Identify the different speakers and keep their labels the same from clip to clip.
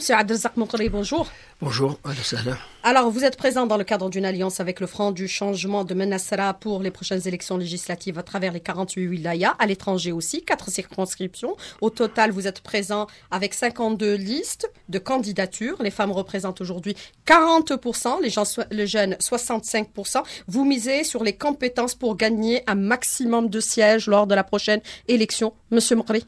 Speaker 1: Monsieur Abdelzak Moukri, bonjour. Bonjour, Alors, vous êtes présent dans le cadre d'une alliance avec le Front du Changement de Menassara pour les prochaines élections législatives à travers les 48 wilayas, à l'étranger aussi, quatre circonscriptions. Au total, vous êtes présent avec 52 listes de candidatures. Les femmes représentent aujourd'hui 40%, les, jeunes 65%. Vous misez sur les compétences pour gagner un maximum de sièges lors de la prochaine élection, Monsieur Moukri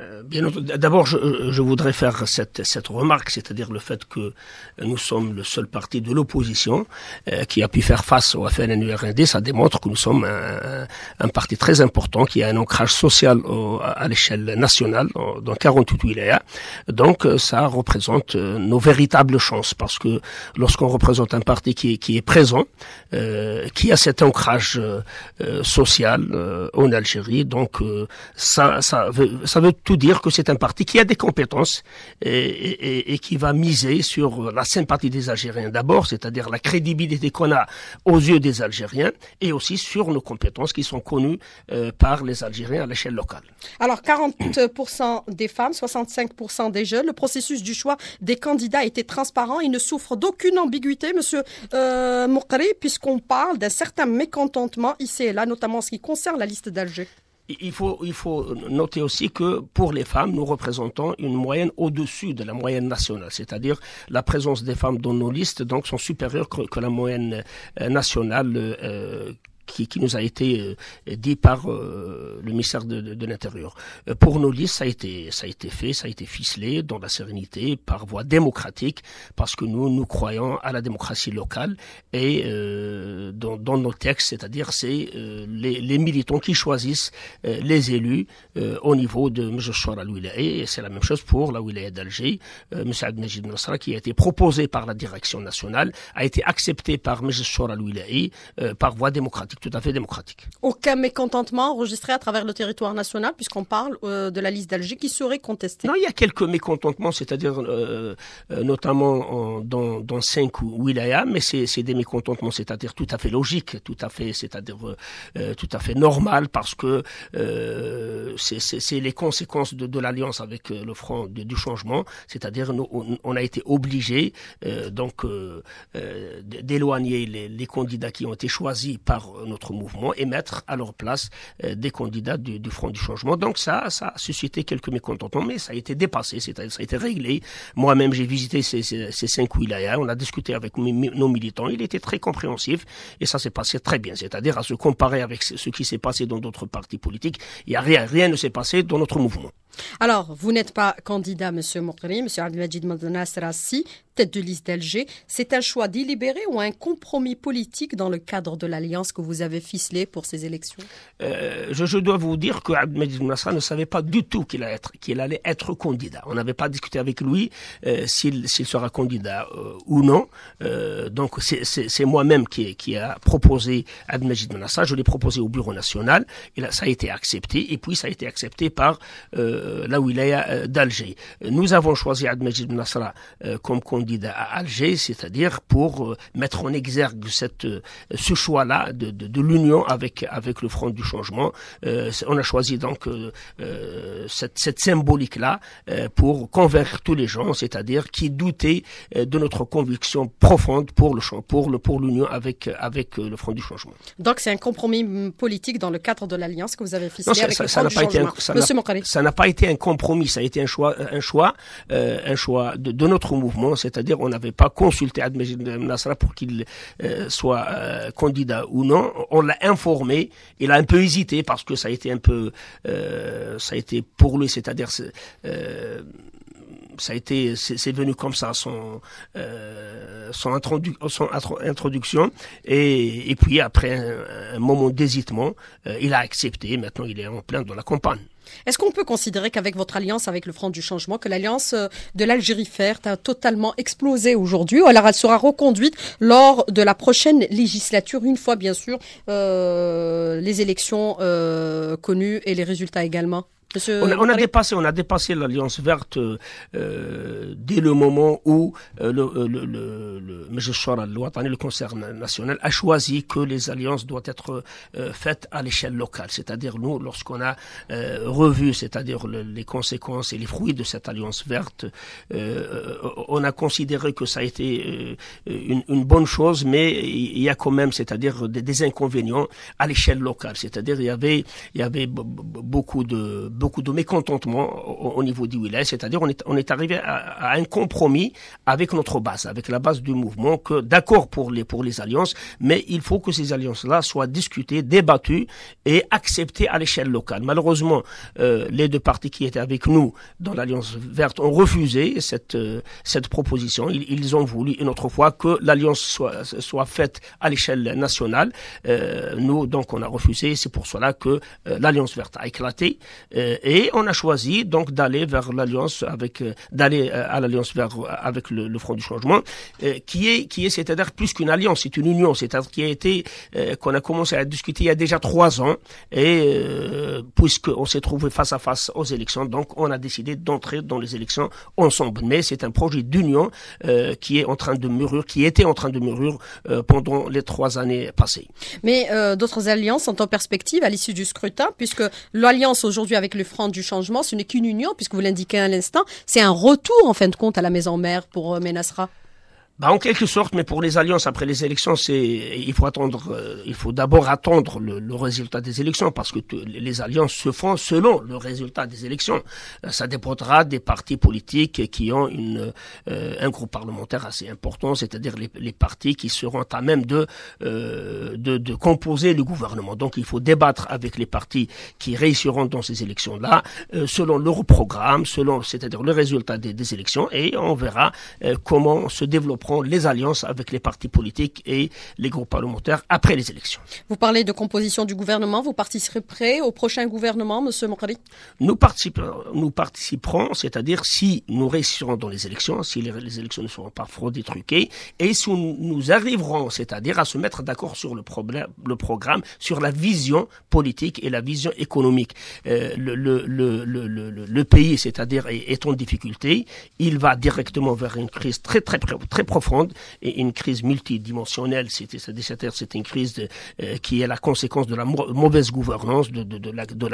Speaker 1: euh, bien
Speaker 2: d'abord, je, voudrais faire cette, cette remarque, c'est-à-dire le fait que nous sommes le seul parti de l'opposition euh, qui a pu faire face au FNNURND. Ça démontre que nous sommes un, un, parti très important qui a un ancrage social à l'échelle nationale dans 48 wilayas. Donc, euh, ça représente nos véritables chances parce que lorsqu'on représente un parti qui, qui est présent, qui a cet ancrage social en Algérie, donc ça, ça ça veut tout dire que c'est un parti qui a des compétences et, qui va miser sur la sympathie des Algériens d'abord, c'est-à-dire la crédibilité qu'on a aux yeux des Algériens et aussi sur nos compétences qui sont connues euh, par les Algériens à l'échelle locale.
Speaker 1: Alors 40% des femmes, 65% des jeunes, le processus du choix des candidats était transparent, il ne souffre d'aucune ambiguïté, monsieur euh, Moukri, puisqu'on parle d'un certain mécontentement ici et là, notamment en ce qui concerne la liste d'Alger.
Speaker 2: Il faut, il faut noter aussi que pour les femmes, nous représentons une moyenne au-dessus de la moyenne nationale, c'est-à-dire la présence des femmes dans nos listes donc sont supérieures que, la moyenne euh, nationale euh, qui, nous a été euh, dit par euh, le ministère de, l'Intérieur. Euh, pour nos listes, ça a été ça a été fait, ça a été ficelé dans la sérénité par voie démocratique, parce que nous nous croyons à la démocratie locale et dans, nos textes, c'est-à-dire c'est les, militants qui choisissent les élus au niveau de M. Mjouchor al et c'est la même chose pour la wilaya d'Alger. M. Abdelnajid Nasra, qui a été proposé par la direction nationale, a été accepté par M. Mjouchor al par voie démocratique tout à fait démocratique.
Speaker 1: Aucun mécontentement enregistré à travers le territoire national, puisqu'on parle euh, de la liste d'Alger qui serait contestée. Non, il y a quelques
Speaker 2: mécontentements, c'est-à-dire euh, euh, notamment dans, dans cinq
Speaker 1: wilayas,
Speaker 2: mais c'est des mécontentements, c'est-à-dire tout à fait logique, tout à fait, c'est-à-dire tout à fait normal, parce que c'est les conséquences de, l'alliance avec le Front du changement, c'est-à-dire on, a été obligé donc d'éloigner les, candidats qui ont été choisis par notre mouvement et mettre à leur place euh, des candidats du, Front du Changement. Donc ça, ça a suscité quelques mécontentements, mais ça a été dépassé, c'est-à-dire ça a été réglé. Moi-même, j'ai visité ces, ces, ces cinq wilayas, on a discuté avec nos militants, il était très compréhensif et ça s'est passé très bien. C'est-à-dire à se comparer avec ce qui s'est passé dans d'autres partis politiques, il y a rien, rien ne s'est passé dans notre mouvement.
Speaker 1: Alors, vous n'êtes pas candidat, Monsieur Mokri, Monsieur sera si tête de liste d'Alger, c'est un choix délibéré ou un compromis politique dans le cadre de l'alliance que vous avez ficelée pour ces élections
Speaker 2: euh, je, dois vous dire que Abdelmajid ne savait pas du tout qu'il allait, être, candidat. On n'avait pas discuté avec lui euh, s'il sera candidat euh, ou non. donc c'est moi-même qui, qui, a proposé Admejid Nasra. Je l'ai proposé au Bureau national. Et ça a été accepté. Et puis ça a été accepté par la wilaya d'Alger. Nous avons choisi Abdelmadjid Nasra comme candidat à Alger, c'est-à-dire pour euh, mettre en exergue cette, euh, ce choix-là de, l'union avec, avec le Front du Changement. Euh, on a choisi donc cette, symbolique-là pour convaincre tous les gens, c'est-à-dire qui doutaient de notre conviction profonde pour le pour pour l'union avec avec le Front du Changement.
Speaker 1: Donc c'est un compromis hum, politique dans le cadre de l'alliance que vous avez ficelé avec ça, le Front du
Speaker 2: Ça n'a pas été un compromis, ça a été un choix un choix un choix de, notre mouvement, c'est-à-dire on n'avait pas consulté Ahmed Nasra pour qu'il euh, soit euh, candidat ou non. On l'a informé. Il a un peu hésité parce que ça a été un peu, euh, ça a été pour lui, c'est-à-dire ça a été, c'est venu comme ça son euh, son, introdu son, introduction et, et puis après un, moment d'hésitement, euh, il a accepté. Maintenant, il est en plein dans la campagne.
Speaker 1: Est-ce qu'on peut considérer qu'avec votre alliance avec le Front du Changement, que l'alliance euh, de l'Algérie Ferte a totalement explosé aujourd'hui, ou alors elle sera reconduite lors de la prochaine législature, une fois bien sûr les élections connues et les résultats également
Speaker 2: on, a, dépassé, on a dépassé l'Alliance verte euh, dès le moment où euh, le, euh, le, le, le, le Conseil national, a choisi que les alliances doivent être euh, faites à l'échelle locale. C'est-à-dire nous, lorsqu'on a revu, c'est-à-dire les conséquences et les fruits de cette alliance verte, on a considéré que ça a été une, bonne chose, mais il y a quand même, c'est-à-dire des, des inconvénients à l'échelle locale. C'est-à-dire il y avait, il y avait beaucoup de beaucoup de mécontentement au, niveau du Willet, c'est-à-dire on est, arrivé à, un compromis avec notre base, avec la base du mouvement, que d'accord pour les, pour les alliances, mais il faut que ces alliances-là soient discutées, débattues et acceptées à l'échelle locale. Malheureusement, euh, les deux partis qui étaient avec nous dans l'Alliance verte ont refusé cette, euh, cette proposition. Ils, ont voulu une autre fois que l'alliance soit, faite à l'échelle nationale. Euh, nous, donc, on a refusé. C'est pour cela que l'Alliance verte a éclaté. Euh, et on a choisi donc d'aller vers l'alliance avec euh, d'aller euh, à l'alliance vers avec le, Front du Changement, qui est qui est c'est-à-dire plus qu'une alliance, c'est une union, c'est-à-dire qui a été qu'on a commencé à discuter il y a déjà trois ans et puisque on s'est trouvé face à face aux élections, donc on a décidé d'entrer dans les élections ensemble. Mais c'est un projet d'union qui est en train de mûrir, qui était en train de mûrir pendant les trois années passées.
Speaker 1: Mais d'autres alliances sont en perspective à l'issue du scrutin, puisque l'alliance aujourd'hui avec le le du Changement, ce n'est qu'une union, puisque vous l'indiquez à l'instant. C'est un retour, en fin de compte, à la maison mère pour euh, Ménasra.
Speaker 2: Bah, en quelque sorte, mais pour les alliances après les élections, c'est il faut attendre, euh, il faut d'abord attendre le, résultat des élections parce que les alliances se font selon le résultat des élections. Euh, ça dépendra des partis politiques qui ont une euh, un groupe parlementaire assez important, c'est-à-dire les, partis qui seront à même de, de, composer le gouvernement. Donc il faut débattre avec les partis qui réussiront dans ces élections-là selon leur programme, selon c'est-à-dire le résultat des, des, élections et on verra comment se développeront les alliances avec les partis politiques et les groupes parlementaires après les élections.
Speaker 1: Vous parlez de composition du gouvernement. Vous participerez au prochain gouvernement, Monsieur Mokari
Speaker 2: Nous participerons, nous participerons c'est-à-dire si nous réussirons dans les élections, si les, élections ne seront pas fraudées, truquées, et si nous, arriverons, c'est-à-dire à se mettre d'accord sur le, problème, le programme, sur la vision politique et la vision économique. Euh, le, le, pays, c'est-à-dire, est, en difficulté. Il va directement vers une crise très, très, très, très profonde et une crise multidimensionnelle. cest c'est une crise euh, qui est la conséquence de la mauvaise gouvernance, de, la, de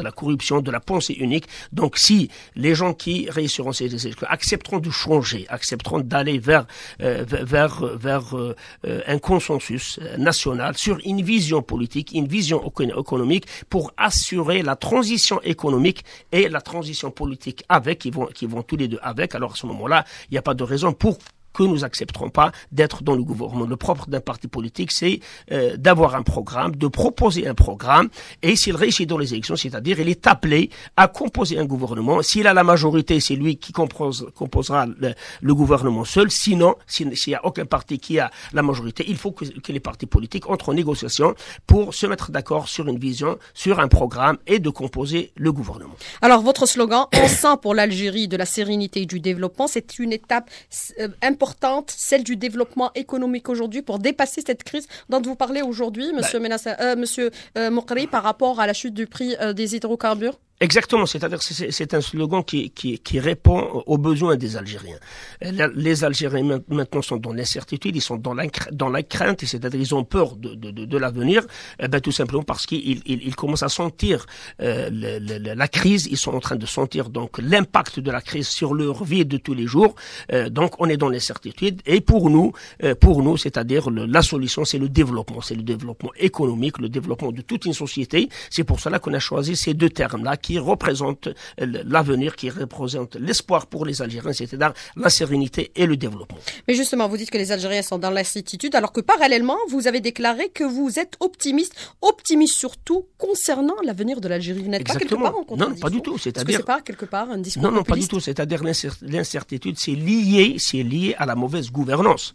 Speaker 2: la corruption, de la pensée unique. Donc si les gens qui réussiront ces élections accepteront de changer, accepteront d'aller vers, euh, euh, un consensus national sur une vision politique, une vision économique pour assurer la transition économique et la transition politique avec, vont, qui vont tous les deux avec, alors à ce moment-là, il n'y a pas de raison pour que nous accepterons pas d'être dans le gouvernement. Le propre d'un parti politique, c'est euh, d'avoir un programme, de proposer un programme, et s'il réussit dans les élections, c'est-à-dire il est appelé à composer un gouvernement. S'il a la majorité, c'est lui qui composera le, gouvernement seul. Sinon, s'il n'y a aucun parti qui a la majorité, il faut que, les partis politiques entrent en négociation pour se mettre d'accord sur une vision, sur un programme et de composer le gouvernement.
Speaker 1: Alors, votre slogan, on sent pour l'Algérie de la sérénité et du développement, c'est une étape euh, importante importante, celle du développement économique aujourd'hui, pour dépasser cette crise dont vous parlez aujourd'hui, bah, Monsieur, euh, monsieur euh, par rapport à la chute du prix euh, des hydrocarbures
Speaker 2: Exactement, c'est-à-dire c'est un slogan qui, qui, qui, répond aux besoins des Algériens. Les Algériens maintenant sont dans l'incertitude, ils sont dans la, dans la crainte, c'est-à-dire ils ont peur de, de, de l'avenir, eh ben, tout simplement parce qu'ils ils, ils commencent à sentir euh, la crise, ils sont en train de sentir donc l'impact de la crise sur leur vie de tous les jours. Euh, donc on est dans l'incertitude et pour nous, euh, pour nous, c'est-à-dire la solution, c'est le développement, c'est le développement économique, le développement de toute une société. C'est pour cela qu'on a choisi ces deux termes-là qui représente euh, l'avenir, qui représente l'espoir pour les Algériens, c'est-à-dire la sérénité et le développement.
Speaker 1: Mais justement, vous dites que les Algériens sont dans l'incertitude, alors que parallèlement, vous avez déclaré que vous êtes optimiste, optimiste surtout concernant l'avenir de l'Algérie. Vous n'êtes pas quelque part en
Speaker 2: Non, pas du tout. C'est-à-dire pas
Speaker 1: quelque part un discours. Non, non, pas du tout.
Speaker 2: C'est-à-dire l'incertitude, c'est lié, c'est lié à la mauvaise gouvernance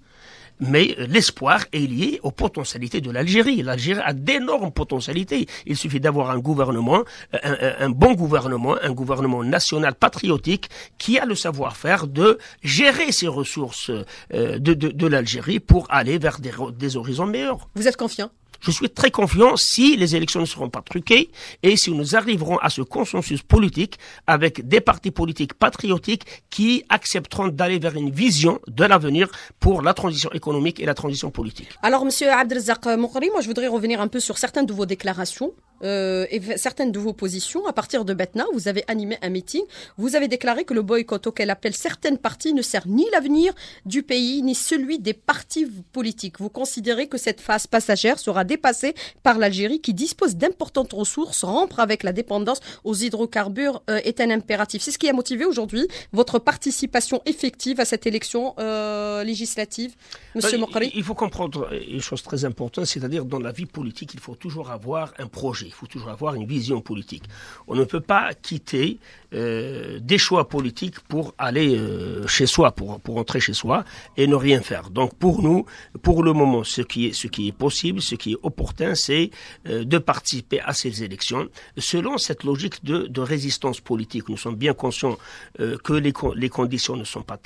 Speaker 2: mais euh, l'espoir est lié aux potentialités de l'Algérie. L'Algérie a d'énormes potentialités. Il suffit d'avoir un gouvernement, euh, un, bon gouvernement, un gouvernement national patriotique qui a le savoir-faire de gérer ses ressources euh, de, de, de l'Algérie pour aller vers des, des horizons meilleurs. Vous êtes confiant je suis très confiant si les élections ne seront pas truquées et si nous arriverons à ce consensus politique avec des partis politiques patriotiques qui accepteront d'aller vers une vision de l'avenir pour la transition économique et la transition politique.
Speaker 1: Alors, Monsieur Abdelzak Mokri, moi je voudrais revenir un peu sur certaines de vos déclarations. Euh, et certaines de vos positions. À partir de maintenant, vous avez animé un meeting. Vous avez déclaré que le boycott auquel appellent certaines parties ne sert ni l'avenir du pays, ni celui des partis politiques. Vous considérez que cette phase passagère sera dépassée par l'Algérie qui dispose d'importantes ressources. Rompre avec la dépendance aux hydrocarbures euh, est un impératif. C'est ce qui a motivé aujourd'hui votre participation effective à cette élection euh, législative, Monsieur ben,
Speaker 2: Il faut comprendre une chose très importante, c'est-à-dire dans la vie politique, il faut toujours avoir un projet. Il faut toujours avoir une vision politique. On ne peut pas quitter euh, des choix politiques pour aller euh, chez soi, pour, pour entrer chez soi et ne rien faire. Donc pour nous, pour le moment, ce qui est, ce qui est possible, ce qui est opportun, c'est euh, de participer à ces élections selon cette logique de, résistance politique. Nous sommes bien conscients que les, les conditions ne sont pas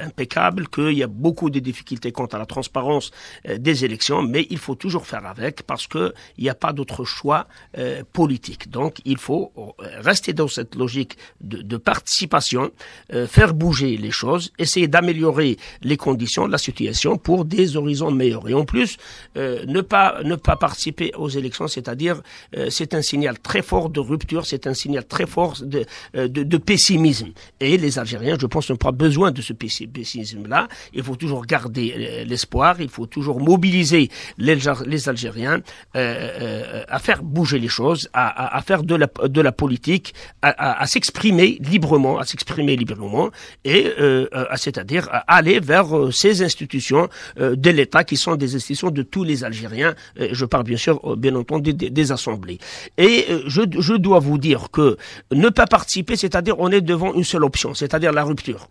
Speaker 2: impeccables, qu'il y a beaucoup de difficultés quant à la transparence des élections, mais il faut toujours faire avec parce qu'il n'y a pas d'autre choix euh, politique. Donc il faut euh, rester dans cette logique de, de participation, euh, faire bouger les choses, essayer d'améliorer les conditions de la situation pour des horizons meilleurs. Et en plus, ne pas ne pas participer aux élections, c'est-à-dire c'est un signal très fort de rupture, c'est un signal très fort de, de, de, pessimisme. Et les Algériens, je pense, n'ont pas besoin de ce pessimisme-là. Il faut toujours garder l'espoir, il faut toujours mobiliser les, les Algériens à faire bouger les choses, à, faire de la, politique, à, s'exprimer librement, à s'exprimer librement, et euh, c'est-à-dire à aller vers euh, ces institutions euh, de l'État qui sont des institutions de tous les Algériens. je parle bien sûr, bien entendu, des, assemblées. Et je dois vous dire que ne pas participer, c'est-à-dire on est devant une seule option, c'est-à-dire la rupture.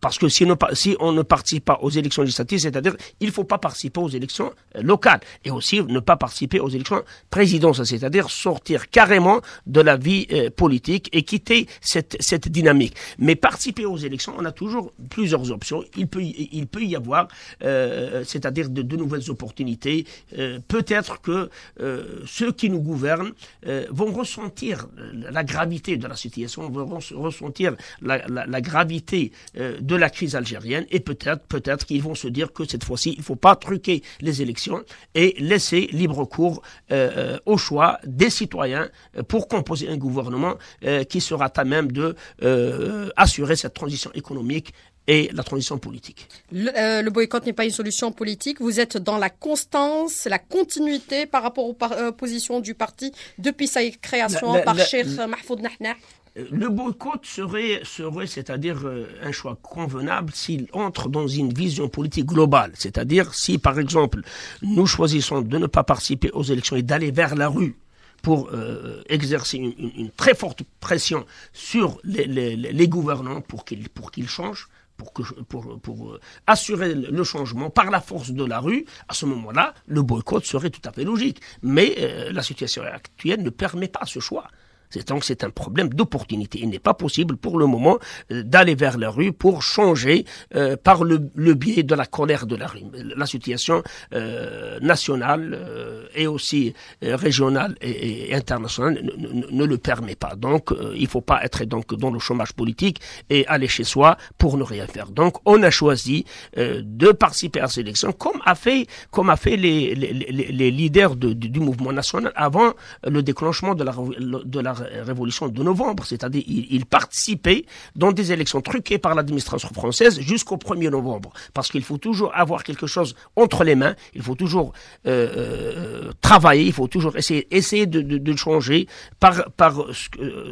Speaker 2: Parce que si, on ne participe pas aux élections législatives, c'est-à-dire il ne faut pas participer aux élections euh, locales et aussi ne pas participer aux élections présidentielles, c'est-à-dire sortir carrément de la vie euh, politique et quitter cette, dynamique. Mais participer aux élections, on a toujours plusieurs options. Il peut, il peut y avoir, euh, c'est-à-dire de, nouvelles opportunités. Peut-être que ceux qui nous gouvernent vont ressentir la gravité de la situation, vont ressentir la, la gravité de la crise algérienne et peut-être peut-être qu'ils vont se dire que cette fois-ci il ne faut pas truquer les élections et laisser libre cours euh, euh, au choix des citoyens euh, pour composer un gouvernement qui sera à même de assurer cette transition économique et la transition politique.
Speaker 1: Le, boycott n'est pas une solution politique. Vous êtes dans la constance, la continuité par rapport aux positions du parti depuis sa création par Cheikh Mahfoud Nahna.
Speaker 2: Euh, le boycott serait, serait c'est-à-dire euh, un choix convenable s'il entre dans une vision politique globale. C'est-à-dire si, par exemple, nous choisissons de ne pas participer aux élections et d'aller vers la rue pour euh, exercer une, très forte pression sur les, gouvernants pour qu'ils changent, pour, que, assurer le changement par la force de la rue, à ce moment-là, le boycott serait tout à fait logique. Mais la situation actuelle ne permet pas ce choix. Donc c'est un problème d'opportunité. Il n'est pas possible pour le moment euh, d'aller vers la rue pour changer euh, par le, biais de la colère de la rue. La situation euh, nationale et aussi régionale et, internationale ne, le permet pas. Donc il ne faut pas être donc dans le chômage politique et aller chez soi pour ne rien faire. Donc on a choisi de participer à ces élections comme a fait comme a fait les, les, leaders du, du, mouvement national avant le déclenchement de la, de la révolution de novembre, c'est-à-dire il, participait dans des élections truquées par l'administration française jusqu'au 1er novembre, parce qu'il faut toujours avoir quelque chose entre les mains, il faut toujours euh, euh, travailler, il faut toujours essayer, essayer de, changer par, euh,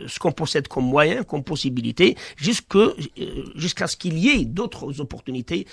Speaker 2: ce, qu'on possède comme moyen, comme possibilité, jusqu'à ce qu'il y ait d'autres opportunités,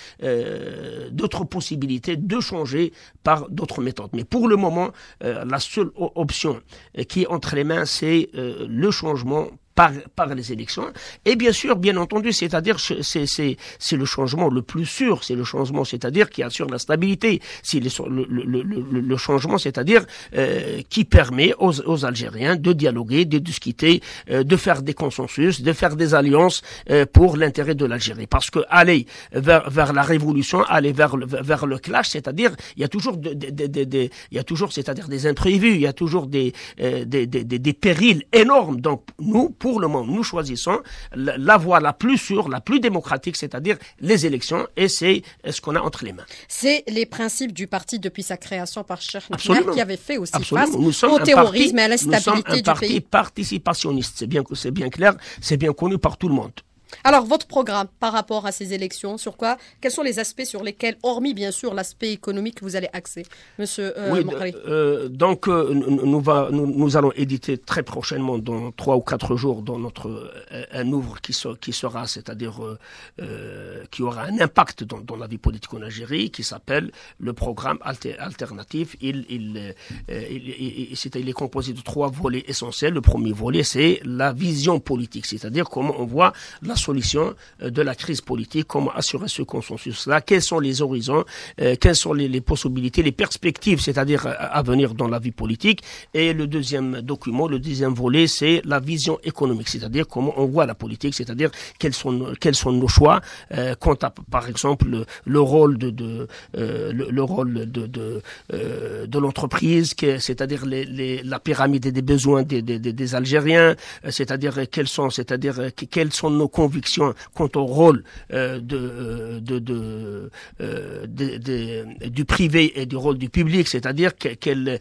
Speaker 2: d'autres possibilités de changer par d'autres méthodes. Mais pour le moment, la seule option qui est entre les mains, c'est euh, le changement par, les élections. Et bien sûr, bien entendu, c'est-à-dire c'est, c'est, c'est le changement le plus sûr, c'est le changement, c'est-à-dire qui assure la stabilité, c'est le, le, le, le changement, c'est-à-dire euh, qui permet aux, Algériens de dialoguer, de discuter, euh, de faire des consensus, de faire des alliances euh, pour l'intérêt de l'Algérie. Parce que aller vers, la révolution, aller vers le, vers le clash, c'est-à-dire il y a toujours de, il y a toujours, c'est-à-dire des imprévus, il y a toujours des, des, des, des périls énormes. Donc nous pour le moment, nous choisissons la voie la plus sûre, la plus démocratique, c'est-à-dire les élections, et c'est ce qu'on a entre les mains.
Speaker 1: C'est les principes du parti depuis sa création par Cheikh qui avait fait aussi face au terrorisme et à stabilité du parti un parti
Speaker 2: participationniste, c'est bien, bien clair, c'est bien connu par tout le monde.
Speaker 1: Alors, votre programme par rapport à ces élections, sur quoi Quels sont les aspects sur lesquels, hormis bien sûr l'aspect économique, vous allez axer, Monsieur euh, oui,
Speaker 2: euh, Donc, euh, nous, allons éditer très prochainement, dans trois ou quatre jours, dans notre un ouvre qui, qui sera, c'est-à-dire qui aura un impact dans, la vie politique en Algérie, qui s'appelle le programme alternatif. Il, il est composé de trois volets essentiels. Le premier volet, c'est la vision politique, c'est-à-dire comment on voit la solution euh, de la crise politique, comment assurer ce consensus-là, quels sont les horizons, euh, quelles sont les, possibilités, les perspectives, c'est-à-dire euh, à venir dans la vie politique. Et le deuxième document, le deuxième volet, c'est la vision économique, c'est-à-dire comment on voit la politique, c'est-à-dire quels sont, nos, quels sont nos choix quant à, par exemple, le, rôle de, le, rôle de, de, l'entreprise, c'est-à-dire la pyramide des besoins des, Algériens, c'est-à-dire quels sont, c'est-à-dire quels sont nos convictions quant au rôle euh, de, euh, euh, du privé et du rôle du public, c'est-à-dire quelles,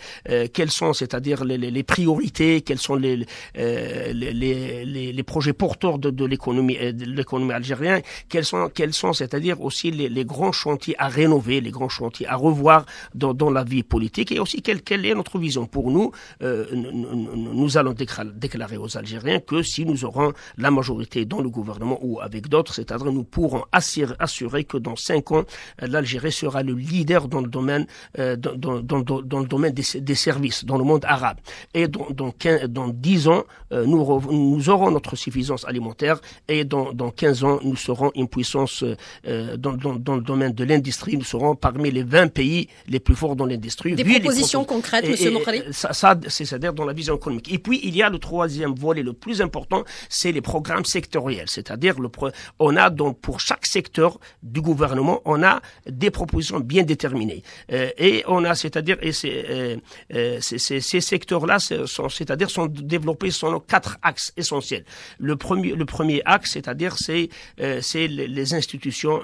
Speaker 2: sont, c'est-à-dire les, priorités, quels sont les, projets porteurs de, de l'économie algérienne, quels sont, quels sont, c'est-à-dire aussi les, grands chantiers à rénover, les grands chantiers à revoir dans, la vie politique et aussi quelle, est notre vision pour nous, nous allons déclarer aux Algériens que si nous aurons la majorité dans le gouvernement ou avec d'autres, c'est-à-dire nous pourrons assurer que dans cinq ans, euh, l'Algérie sera le leader dans le domaine, euh, dans, le domaine des, services, dans le monde arabe. Et dans, dans, 10 ans, euh, nous, aurons notre suffisance alimentaire et dans, quinze ans, nous serons une puissance dans, le domaine de l'industrie. Nous serons parmi les 20 pays les plus forts dans l'industrie. Des propositions concrètes, Monsieur Ça, ça c'est-à-dire dans la vision économique. Et puis, il y a le troisième volet le plus important, c'est les programmes sectoriels, c'est-à-dire, on a donc pour chaque secteur du gouvernement, on a des propositions bien déterminées. Euh, et on a, c'est-à-dire, et euh, euh, ces secteurs-là, c'est-à-dire, sont développés selon quatre axes essentiels. Le premier, le premier axe, c'est-à-dire, c'est les institutions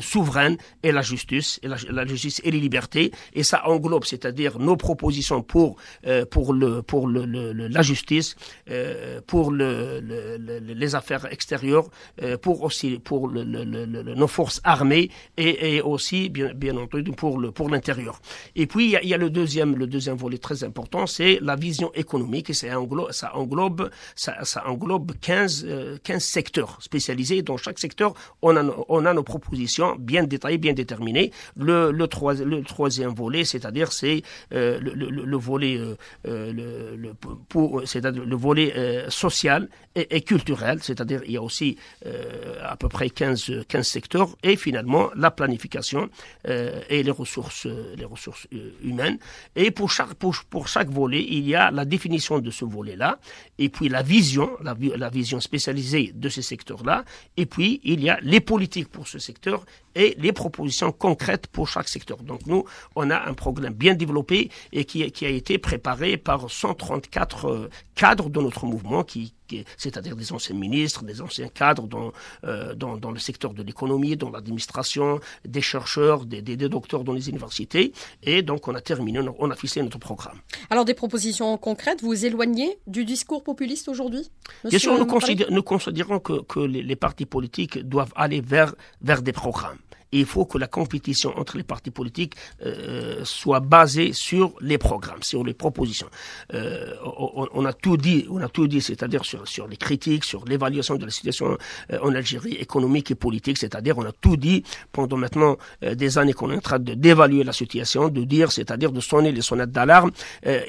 Speaker 2: souveraines et la justice, et la, justice et les libertés. Et ça englobe, c'est-à-dire, nos propositions pour pour le pour la justice, pour le, les affaires extérieures euh, pour aussi pour nos forces armées et, aussi bien, entendu pour le pour l'intérieur. Et puis il y, a, le deuxième le deuxième volet très important, c'est la vision économique. ça englobe ça, englobe 15, 15 euh, secteurs spécialisés. Dans chaque secteur, on a on a nos propositions bien détaillées, bien déterminées. Le le, le troisième volet, c'est-à-dire c'est euh, le, volet le, pour le volet social et, culturel, c'est-à-dire il y a aussi euh, à peu près 15, 15 secteurs, et finalement la planification euh, et les ressources, euh, les ressources humaines. Et pour chaque, pour, pour chaque volet, il y a la définition de ce volet-là, et puis la vision, la, la vision spécialisée de ces secteurs-là, et puis il y a les politiques pour ce secteur et les propositions concrètes pour chaque secteur. Donc nous, on a un programme bien développé et qui, qui a été préparé par 134 cadres de notre mouvement qui, c'est-à-dire des anciens ministres, des anciens cadres euh, dans, dans, le secteur de l'économie, dans l'administration, des chercheurs, des, docteurs dans les universités. Et donc on a terminé, on a fixé notre programme.
Speaker 1: Alors des propositions concrètes, vous éloignez du discours populiste aujourd'hui Bien sûr, nous,
Speaker 2: considérons que, les, partis politiques doivent aller vers des programmes il faut que la compétition entre les partis politiques euh, soit basée sur les programmes, sur les propositions. Euh, on, a tout dit, on a tout dit, c'est-à-dire sur, les critiques, sur l'évaluation de la situation euh, en Algérie économique et politique, c'est-à-dire on a tout dit pendant maintenant des années qu'on est en train de d'évaluer la situation, de dire, c'est-à-dire de sonner les sonnettes d'alarme.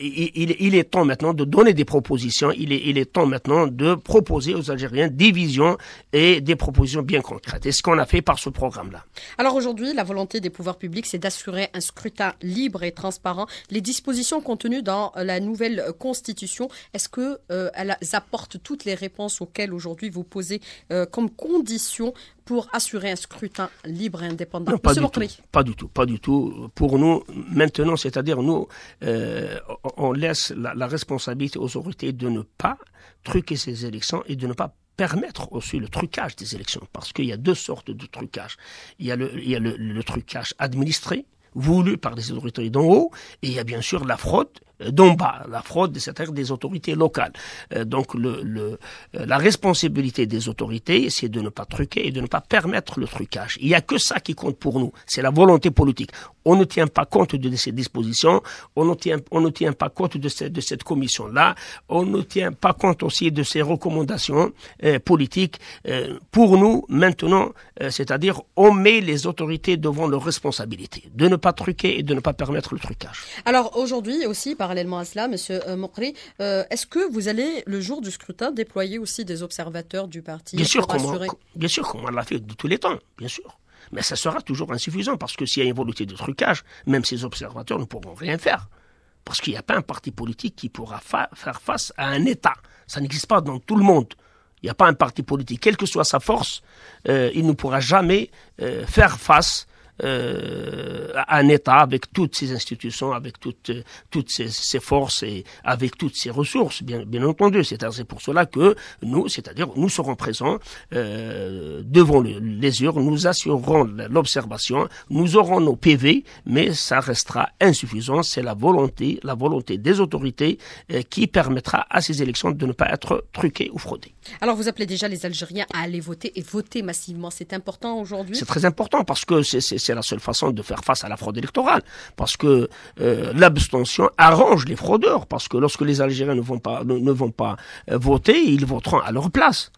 Speaker 2: Il, est temps maintenant de donner des propositions. Il est, il est temps maintenant de proposer aux Algériens des visions et des propositions bien concrètes. Et ce qu'on a fait par ce programme-là.
Speaker 1: Alors aujourd'hui, la volonté des pouvoirs publics, c'est d'assurer un scrutin libre et transparent. Les dispositions contenues dans euh, la nouvelle euh, Constitution, est-ce que euh, elles apportent toutes les réponses auxquelles aujourd'hui vous posez comme condition pour assurer un scrutin libre et indépendant pas, du
Speaker 2: tout, pas du tout, Pour nous, maintenant, c'est-à-dire nous, on laisse la responsabilité aux autorités de ne pas truquer ces élections et de ne pas permettre aussi le trucage des élections, parce qu'il y a deux sortes de trucage. Il y a le, il y a le, trucage administré, voulu par les autorités d'en haut, et il y a bien sûr la fraude euh, d'en bas, la fraude, c'est-à-dire des autorités locales. Euh, donc le, euh, la responsabilité des autorités, c'est de ne pas truquer et de ne pas permettre le trucage. Il n'y a que ça qui compte pour nous, c'est la volonté politique. On ne tient pas compte de ces dispositions, on ne tient, on ne tient pas compte de, de cette commission-là, on ne tient pas compte aussi de ces recommandations politiques. pour nous, maintenant, c'est-à-dire on met les autorités devant leurs responsabilités, de ne pas truquer et de ne pas permettre le trucage.
Speaker 1: Alors aujourd'hui aussi, par parallèlement à cela, Monsieur euh, Mokri, euh, est-ce que vous allez, le jour du scrutin, déployer aussi des observateurs du parti Bien sûr qu'on
Speaker 2: bien sûr l'a fait de tous les temps, bien sûr. Mais ça sera toujours insuffisant parce que s'il y a une volonté de trucage, même ces observateurs ne pourront rien faire. Parce qu'il n'y a pas un parti politique qui pourra faire face à un État. Ça n'existe pas dans tout le monde. Il n'y a pas un parti politique, quelle que soit sa force, euh, il ne pourra jamais faire face euh, un État avec toutes ses institutions, avec toutes, toutes ses, forces et avec toutes ses ressources, bien, bien entendu. C'est pour cela que nous, c'est-à-dire nous serons présents euh, devant les urnes, nous assurerons l'observation, nous aurons nos PV, mais ça restera insuffisant. C'est la volonté, la volonté des autorités euh, qui permettra à ces élections de ne pas être truquées ou fraudées.
Speaker 1: Alors vous appelez déjà les Algériens à aller voter et voter massivement, c'est important aujourd'hui. C'est très
Speaker 2: important parce que c'est c'est la seule façon de faire face à la fraude électorale, parce que euh, l'abstention arrange les fraudeurs, parce que lorsque les Algériens ne vont pas, ne, vont pas euh, voter, ils voteront à leur place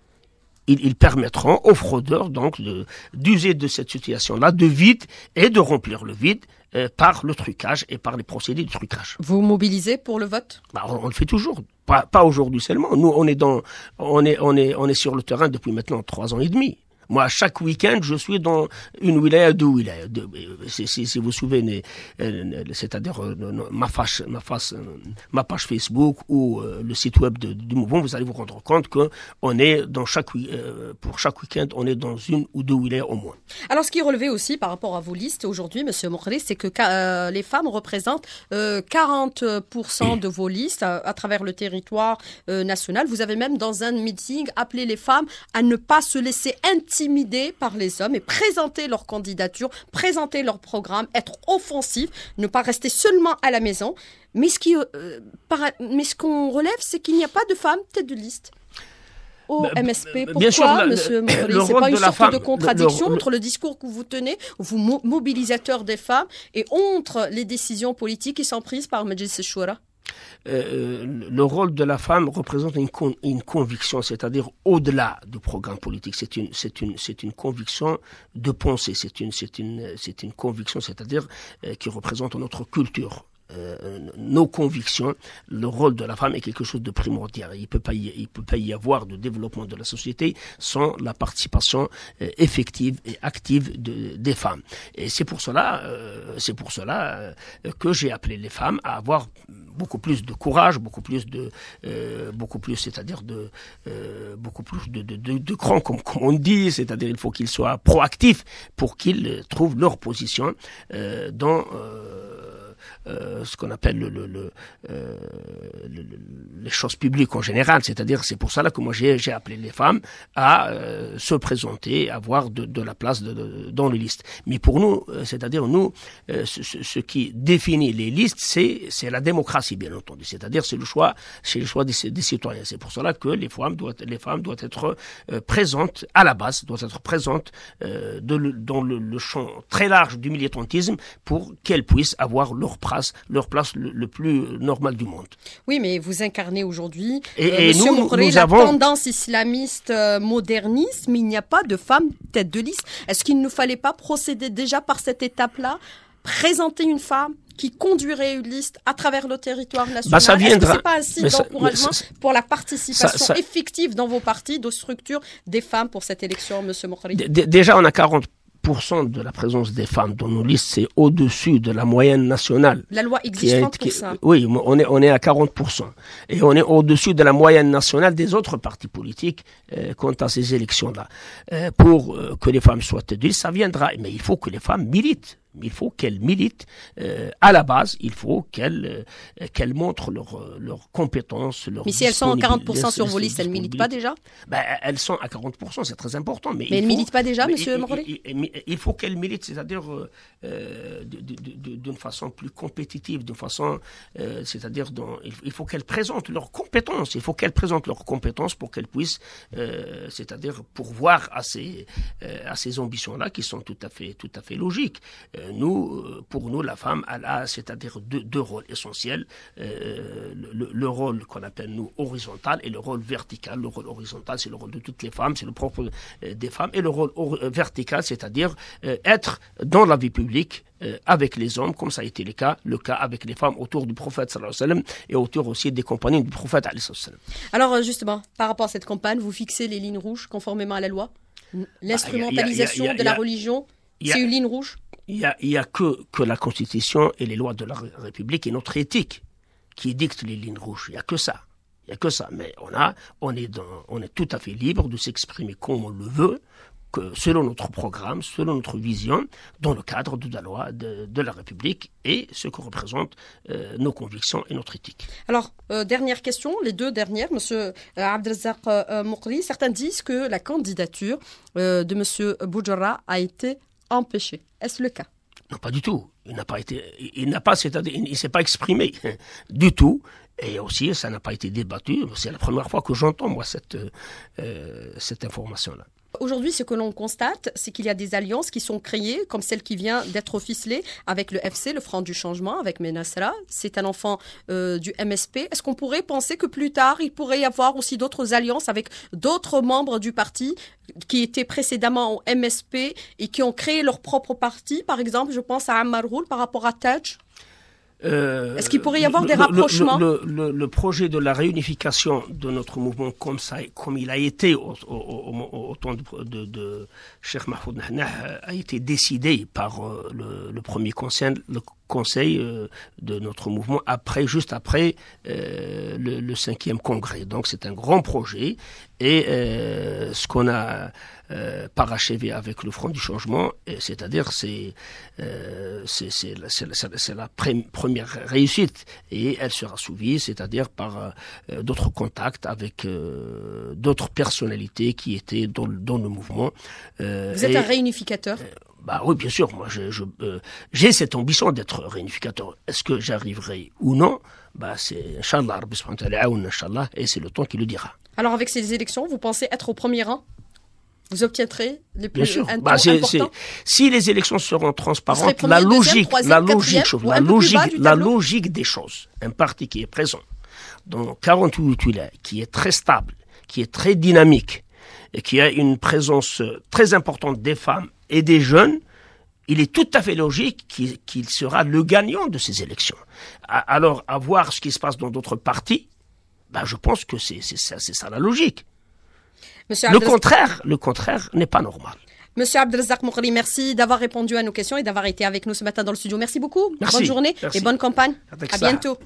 Speaker 2: ils, permettront aux fraudeurs donc d'user de, cette situation-là de vide et de remplir le vide euh, par le trucage et par les procédés de trucage.
Speaker 1: Vous mobilisez pour le vote
Speaker 2: bah, on, le fait toujours. Pas, pas aujourd'hui seulement. Nous, on est, dans, on, est, on, est, on est sur le terrain depuis maintenant trois ans et demi. Moi, chaque week-end, je suis dans une wilaya, deux wilaya. Euh, si, si, vous souvenez, c'est-à-dire ma, euh, ma, face, euh, ma page Facebook ou le site web du mouvement, vous allez vous rendre compte que on est dans chaque, pour chaque week-end, on est dans une ou deux wilayas au moins.
Speaker 1: Alors, ce qui est relevé aussi par rapport à vos listes aujourd'hui, Monsieur Mokhli, c'est que les femmes représentent 40% de vos listes à, travers le territoire national. Vous avez même, dans un meeting, appelé les femmes à ne pas se laisser intimider intimidés par les hommes et présenter leur candidature, présenter leur programme, être offensif, ne pas rester seulement à la maison. Euh, mais ce qu'on relève, c'est qu'il n'y a pas de femmes tête de liste. Au bah, bah, MSP. Bah, Pourquoi, Bien sûr, monsieur C'est pas une sorte de contradiction entre le discours que vous tenez, vous mobilisateur des femmes, et entre les décisions politiques qui sont prises par Majid Shura
Speaker 2: euh, euh, le rôle de la femme représente une, conviction, c'est-à-dire au-delà du programme politique. C'est une, c'est une, c'est une conviction de pensée, c'est une, c'est une, c'est une conviction, c'est-à-dire euh, qui représente notre culture. Euh, nos convictions, le rôle de la femme est quelque chose de primordial. Il ne peut, pas y, il peut pas y avoir de développement de la société sans la participation euh, effective et active des femmes. Et c'est pour cela, euh, c'est pour cela que j'ai appelé les femmes à avoir beaucoup plus de courage, beaucoup plus de, beaucoup plus, c'est-à-dire de, beaucoup plus de, de, de, cran, comme, comme, on dit, c'est-à-dire il faut qu'ils soient proactifs pour qu'ils trouvent leur position dans euh, ce qu'on appelle euh, les choses publiques en général. C'est-à-dire, c'est pour cela que moi j'ai appelé les femmes à euh, se présenter, avoir de, la place dans les listes. Mais pour nous, c'est-à-dire nous, ce, qui définit les listes, c'est la démocratie, bien entendu. C'est-à-dire, c'est le choix, c'est le choix des, des citoyens. C'est pour cela que les femmes doivent, les femmes doivent être présentes à la base, doivent être présentes dans le champ très large du militantisme pour qu'elles puissent avoir leur leur place le, plus normal du monde.
Speaker 1: Oui, mais vous incarnez aujourd'hui et, euh, la tendance islamiste euh, moderniste, mais il n'y a pas de femme tête de liste. Est-ce qu'il ne fallait pas procéder déjà par cette étape-là, présenter une femme qui conduirait une liste à travers le territoire national. Bah ça viendra. ce pas d'encouragement pour la participation effective dans vos partis, de structures des femmes pour cette élection, Monsieur Mokhari
Speaker 2: Déjà, on a 40 de la présence des femmes dans nos listes, c'est au-dessus de la moyenne nationale. La
Speaker 1: loi existante pour ça. Oui,
Speaker 2: on est, on est à 40%. Et on est au-dessus de la moyenne nationale des autres partis politiques euh, quant à ces élections-là. Euh, pour euh, que les femmes soient élues, ça viendra. Mais il faut que les femmes militent il faut qu'elles militent euh, à la base, il faut qu'elles euh, qu'elle montre montrent euh, leurs compétences, Mais si elles sont à 40% sur vos listes, elles ne militent pas déjà ben, Elles sont à 40%, c'est très important. Mais, elles ne militent pas déjà, monsieur Morley il, faut qu'elles militent, c'est-à-dire d'une façon plus compétitive, d'une façon, c'est-à-dire il faut qu'elles présentent leurs compétences, il faut qu'elles présentent leurs compétences pour qu'elles puissent, c'est-à-dire pourvoir à ces, à ces ambitions-là qui sont tout à fait, tout à fait logiques nous, euh, pour nous, la femme, elle a, c'est-à-dire deux, rôles essentiels. Euh, le, rôle qu'on appelle, nous, horizontal et le rôle vertical. Le rôle horizontal, c'est le rôle de toutes les femmes, c'est le propre euh, des femmes. Et le rôle vertical, c'est-à-dire être dans la vie publique, avec les hommes, comme ça a été le cas, le cas avec les femmes autour du prophète sallam, et autour aussi des compagnies du prophète sallam.
Speaker 1: Alors justement, par rapport à cette campagne, vous fixez les lignes rouges conformément à la loi L'instrumentalisation de la religion, c'est une ligne rouge
Speaker 2: il n'y a, que, que, la Constitution et les lois de la République et notre éthique qui dictent les lignes rouges. Il n'y a que ça. Il a que ça. Mais on, a, on, est tout à fait libre de s'exprimer comme on le veut, que selon notre programme, selon notre vision, dans le cadre de la loi de, la République et ce que représentent euh, nos convictions et notre éthique.
Speaker 1: Alors, euh, dernière question, les deux dernières, M. Euh, Abdelzak Moukri. Certains disent que la candidature de M. Boudjara a été Empêché. Est-ce le cas
Speaker 2: Non, pas du tout. Il n'a pas été, il n'a pas, il s'est pas exprimé du tout. Et aussi, ça n'a pas été débattu. C'est la première fois que j'entends moi cette euh, cette information-là.
Speaker 1: Aujourd'hui, ce que l'on constate, c'est qu'il y a des alliances qui sont créées, comme celle qui vient d'être ficelée avec le FC, le Front du Changement, avec Menasra. C'est un enfant euh, du MSP. Est-ce qu'on pourrait penser que plus tard, il pourrait y avoir aussi d'autres alliances avec d'autres membres du parti qui étaient précédemment au MSP et qui ont créé leur propre parti Par exemple, je pense à Ammar Roul par rapport à Taj.
Speaker 2: Euh, Est-ce qu'il pourrait y avoir des rapprochements le, projet de la réunification de notre mouvement, comme, ça, comme il a été au, temps de, de, de a été décidé par euh, le, premier conseil, le conseil euh, de notre mouvement après, juste après euh, le, cinquième congrès. Donc c'est un grand projet et euh, ce qu'on a euh, parachevé avec le Front du Changement, c'est-à-dire c'est c'est la, première réussite et elle sera suivie, c'est-à-dire par d'autres contacts avec d'autres personnalités qui étaient dans, le mouvement. Vous êtes un
Speaker 1: réunificateur
Speaker 2: bah oui, bien sûr, moi euh, j'ai je, cette ambition d'être réunificateur. Est-ce que j'arriverai ou non bah, C'est Inch'Allah, et c'est le temps qui le dira.
Speaker 1: Alors avec ces élections, vous pensez être au premier rang vous obtiendrez les plus Bien bah,
Speaker 2: si les élections seront transparentes, la logique, la logique, la logique, la logique des choses, un parti qui est présent dans 48 8 qui est très stable, qui est très dynamique, et qui a une présence euh, très importante des femmes et des jeunes, il est tout à fait logique qu'il sera le gagnant de ces élections. Alors, à voir ce qui se passe dans d'autres partis, ben je pense que c'est ça, ça, la logique.
Speaker 1: le contraire,
Speaker 2: le contraire n'est pas normal.
Speaker 1: Monsieur Abdelzak Moukri, merci d'avoir répondu à nos questions et d'avoir été avec nous ce matin dans le studio. Merci beaucoup. Bonne journée et bonne campagne. À bientôt.